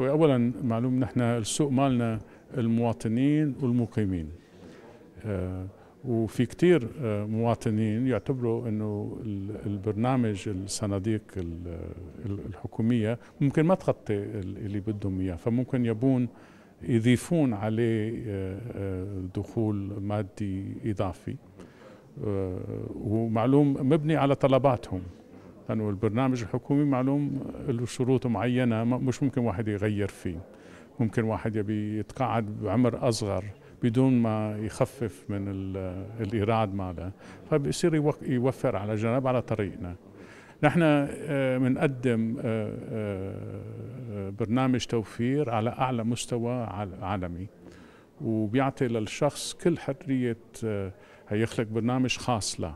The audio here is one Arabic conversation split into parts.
هو اولا معلوم نحن السوق مالنا المواطنين والمقيمين آه، وفي كثير آه، مواطنين يعتبروا انه البرنامج الصناديق الحكوميه ممكن ما تغطي اللي بدهم اياه فممكن يبون يضيفون عليه آه، دخول مادي اضافي ومعلوم مبني على طلباتهم لأنه البرنامج الحكومي معلوم له شروط معينة مش ممكن واحد يغير فيه ممكن واحد يبي يتقاعد بعمر أصغر بدون ما يخفف من الإيراد ماله فبيصير يوفر على جنب على طريقنا نحن بنقدم آه، آه، آه، برنامج توفير على أعلى مستوى عالمي وبيعطي للشخص كل حرية هيخلق برنامج خاص له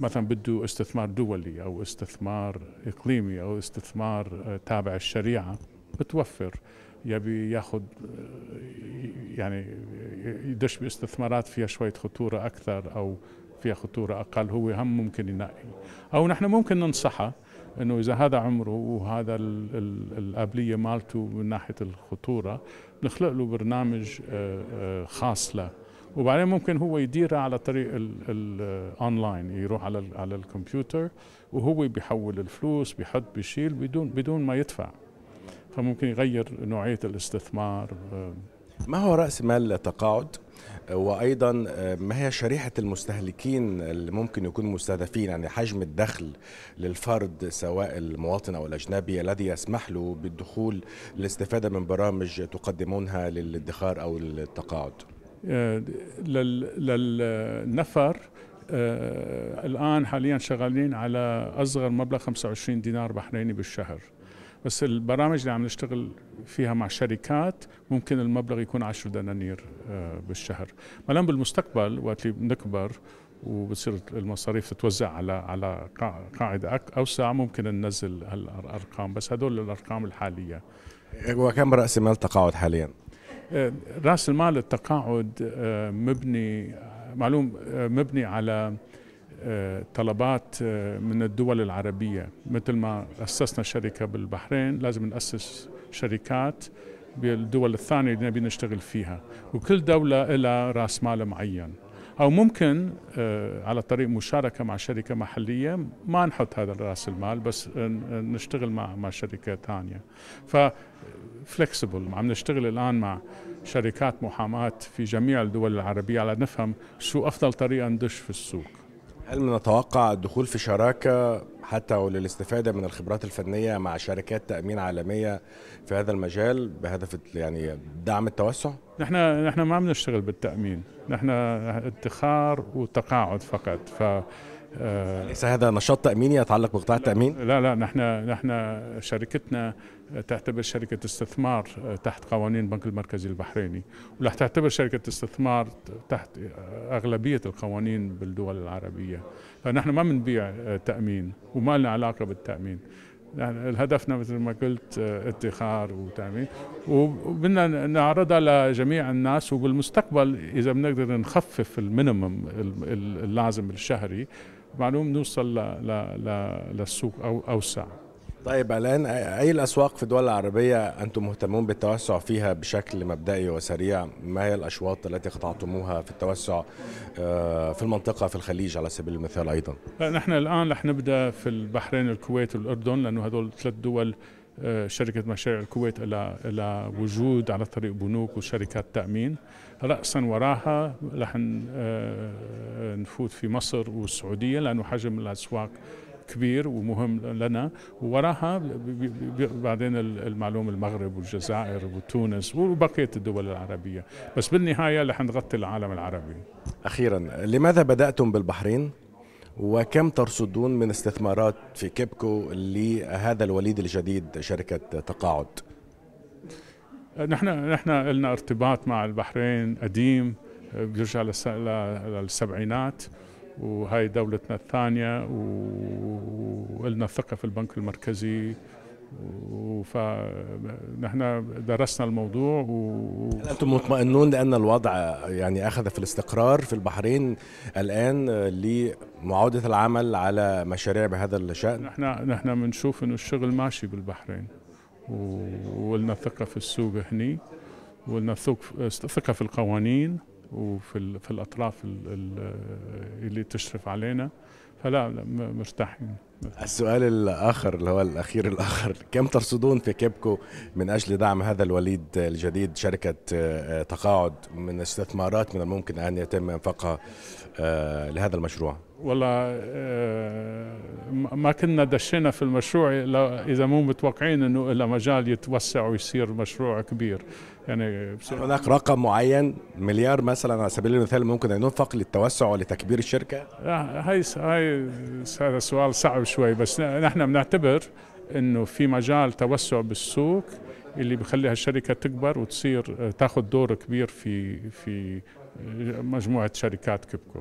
مثلا بده استثمار دولي او استثمار اقليمي او استثمار آه، تابع الشريعه بتوفر يبي ياخذ آه، يعني يدش باستثمارات فيها شويه خطوره اكثر او فيها خطوره اقل هو هم ممكن ينقي او نحن ممكن ننصحه انه اذا هذا عمره وهذا ال ال القابليه مالته من ناحيه الخطوره نخلق له برنامج آه، خاص له وبعدين ممكن هو يديرها على طريق الاونلاين يروح على على الكمبيوتر وهو بيحول الفلوس بيحط بيشيل بدون بدون ما يدفع فممكن يغير نوعيه الاستثمار آه. ما هو راس مال التقاعد آه، وايضا آه، ما هي شريحه المستهلكين اللي ممكن يكونوا مستهدفين يعني حجم الدخل للفرد سواء المواطن او الاجنبي الذي يسمح له بالدخول للاستفاده من برامج تقدمونها للادخار او التقاعد للنفر آه، الآن حاليا شغالين على أصغر مبلغ 25 دينار بحريني بالشهر بس البرامج اللي عم نشتغل فيها مع شركات ممكن المبلغ يكون 10 دنانير آه، بالشهر ما بالمستقبل وقت اللي بنكبر وبتصير المصاريف تتوزع على على قاعده اوسع ممكن ننزل هالارقام بس هدول الارقام الحاليه وكم راس مال تقاعد حاليا؟ آه، راس المال التقاعد آه، مبني معلوم آه، مبني على طلبات من الدول العربية مثل ما أسسنا شركة بالبحرين لازم نأسس شركات بالدول الثانية اللي نبي نشتغل فيها وكل دولة لها رأس مال معين أو ممكن على طريق مشاركة مع شركة محلية ما نحط هذا رأس المال بس نشتغل مع مع شركة ثانية ف فلكسبل عم نشتغل الآن مع شركات محاماة في جميع الدول العربية على نفهم شو أفضل طريقة ندش في السوق هل نتوقع الدخول في شراكة حتى وللاستفادة من الخبرات الفنية مع شركات تأمين عالمية في هذا المجال بهدف يعني دعم التوسع؟ نحن نحن ما بنشتغل بالتأمين، نحن ادخار وتقاعد فقط، ف آه، ليس هذا نشاط تاميني يتعلق بقطاع التامين؟ لا لا نحن نحن شركتنا تعتبر شركة استثمار آه، تحت قوانين البنك المركزي البحريني ورح تعتبر شركة استثمار تحت أغلبية القوانين بالدول العربية فنحن ما بنبيع آه، تأمين وما لنا علاقة بالتأمين يعني هدفنا مثل ما قلت ادخار وتامين وبدنا نعرضها لجميع الناس وبالمستقبل اذا بنقدر نخفف المينيمم اللازم الشهري معلوم نوصل ل ل للسوق أو أوسع طيب الان اي الاسواق في الدول العربيه انتم مهتمون بالتوسع فيها بشكل مبدئي وسريع ما هي الاشواط التي قطعتموها في التوسع آه، في المنطقه في الخليج على سبيل المثال ايضا نحن الان رح نبدا في البحرين الكويت والاردن لانه هذول ثلاث دول آه، شركه مشاريع الكويت الى الى وجود على طريق بنوك وشركات تامين راسا وراها رح آه، نفوت في مصر والسعوديه لانه حجم الاسواق كبير ومهم لنا ووراها بعدين المعلوم المغرب والجزائر وتونس وبقيه الدول العربيه بس بالنهايه رح نغطي العالم العربي اخيرا لماذا بداتم بالبحرين وكم ترصدون من استثمارات في كيبكو لهذا الوليد الجديد شركة تقاعد؟ نحن نحن لنا ارتباط مع البحرين قديم بيرجع للسبعينات وهي دولتنا الثانية ولنا ثقة في البنك المركزي فنحن درسنا الموضوع و... انتم مطمئنون لان الوضع يعني اخذ في الاستقرار في البحرين الان لمعاوده العمل على مشاريع بهذا الشان نحن نحن بنشوف انه الشغل ماشي بالبحرين ولنا ثقه في السوق هني ولنا ثقه في القوانين وفي في الاطراف اللي تشرف علينا فلا مرتاحين السؤال الاخر اللي هو الاخير الاخر كم ترصدون في كيبكو من اجل دعم هذا الوليد الجديد شركه آه، تقاعد من استثمارات من الممكن ان يتم انفاقها آه، لهذا المشروع والله آه، ما كنا دشينا في المشروع اذا مو متوقعين انه إلا مجال يتوسع ويصير مشروع كبير يعني هناك رقم معين مليار مثلا على سبيل المثال ممكن ان ينفق للتوسع ولتكبير الشركه؟ هاي هاي هذا سؤال صعب شوي بس نحن بنعتبر انه في مجال توسع بالسوق اللي بخلي هالشركه تكبر وتصير آه، تاخذ دور كبير في في آه، مجموعه شركات كبكو